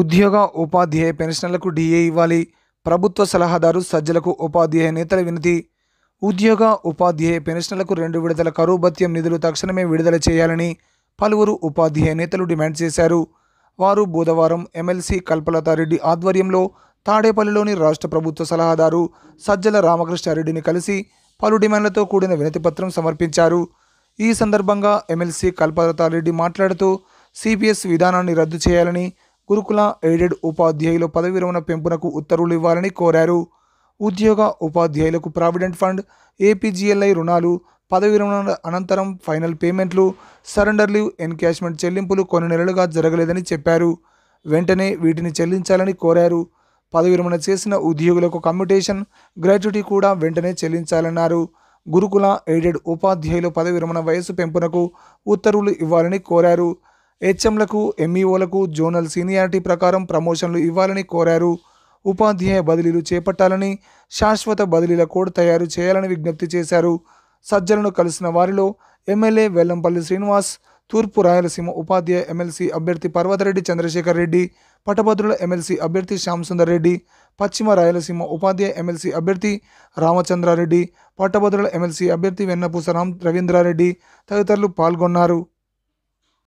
ఉద్యోగ ఉపాధ్యాయ పెన్షన్లకు డిఏ ఇవ్వాలి ప్రభుత్వ సలహాదారు సజ్జలకు ఉపాధ్యాయ నేతల వినతి ఉద్యోగ ఉపాధ్యాయ పెన్షన్లకు రెండు విడుదల కరువు భత్యం నిధులు తక్షణమే విడుదల చేయాలని పలువురు ఉపాధ్యాయ నేతలు డిమాండ్ చేశారు వారు బుధవారం ఎమ్మెల్సీ కల్పలతారెడ్డి ఆధ్వర్యంలో తాడేపల్లిలోని రాష్ట్ర ప్రభుత్వ సలహాదారు సజ్జల రామకృష్ణారెడ్డిని కలిసి పలు డిమాండ్లతో కూడిన వినతిపత్రం సమర్పించారు ఈ సందర్భంగా ఎమ్మెల్సీ కల్పలతారెడ్డి మాట్లాడుతూ సిపిఎస్ విధానాన్ని రద్దు చేయాలని గురుకుల ఎయిడెడ్ ఉపాధ్యాయుల పదవి విరమణ పెంపునకు ఉత్తర్వులు ఇవ్వాలని కోరారు ఉద్యోగ ఉపాధ్యాయులకు ప్రావిడెంట్ ఫండ్ ఏపీజీఎల్ఐ రుణాలు పదవి విరమణ అనంతరం ఫైనల్ పేమెంట్లు సరెండర్ లీవ్ ఎన్కాష్మెంట్ చెల్లింపులు కొన్ని నెలలుగా జరగలేదని చెప్పారు వెంటనే వీటిని చెల్లించాలని కోరారు పదవి విరమణ చేసిన ఉద్యోగులకు కమ్యూటేషన్ గ్రాట్యుటీ కూడా వెంటనే చెల్లించాలన్నారు గురుకుల ఎయిడెడ్ ఉపాధ్యాయులు పదవి విరమణ వయసు పెంపునకు ఉత్తర్వులు ఇవ్వాలని కోరారు హెచ్ఎంలకు ఎంఈఓలకు జోనల్ సీనియారిటీ ప్రకారం ప్రమోషన్లు ఇవ్వాలని కోరారు ఉపాధ్యాయ బదిలీలు చేపట్టాలని శాశ్వత బదిలీల కోడ్ తయారు చేయాలని విజ్ఞప్తి చేశారు సజ్జలను కలిసిన వారిలో ఎమ్మెల్యే వెల్లంపల్లి శ్రీనివాస్ తూర్పు రాయలసీమ ఉపాధ్యాయ ఎమ్మెల్సీ అభ్యర్థి పర్వతరెడ్డి చంద్రశేఖర్ రెడ్డి పటభద్రుల ఎమ్మెల్సీ అభ్యర్థి శ్యాంసుందర్ రెడ్డి పశ్చిమ రాయలసీమ ఉపాధ్యాయ ఎమ్మెల్సీ అభ్యర్థి రామచంద్రారెడ్డి పట్టభద్రుల ఎమ్మెల్సీ అభ్యర్థి వెన్నపూస రామ్ రవీంద్రారెడ్డి తదితరులు పాల్గొన్నారు